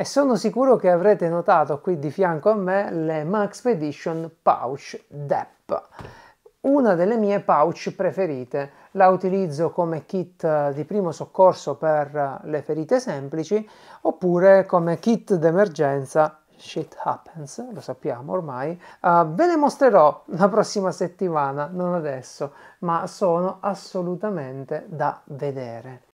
e sono sicuro che avrete notato qui di fianco a me le Maxpedition Pouch DEP una delle mie pouch preferite. La utilizzo come kit di primo soccorso per le ferite semplici oppure come kit d'emergenza. Shit happens, lo sappiamo ormai. Uh, ve le mostrerò la prossima settimana, non adesso, ma sono assolutamente da vedere.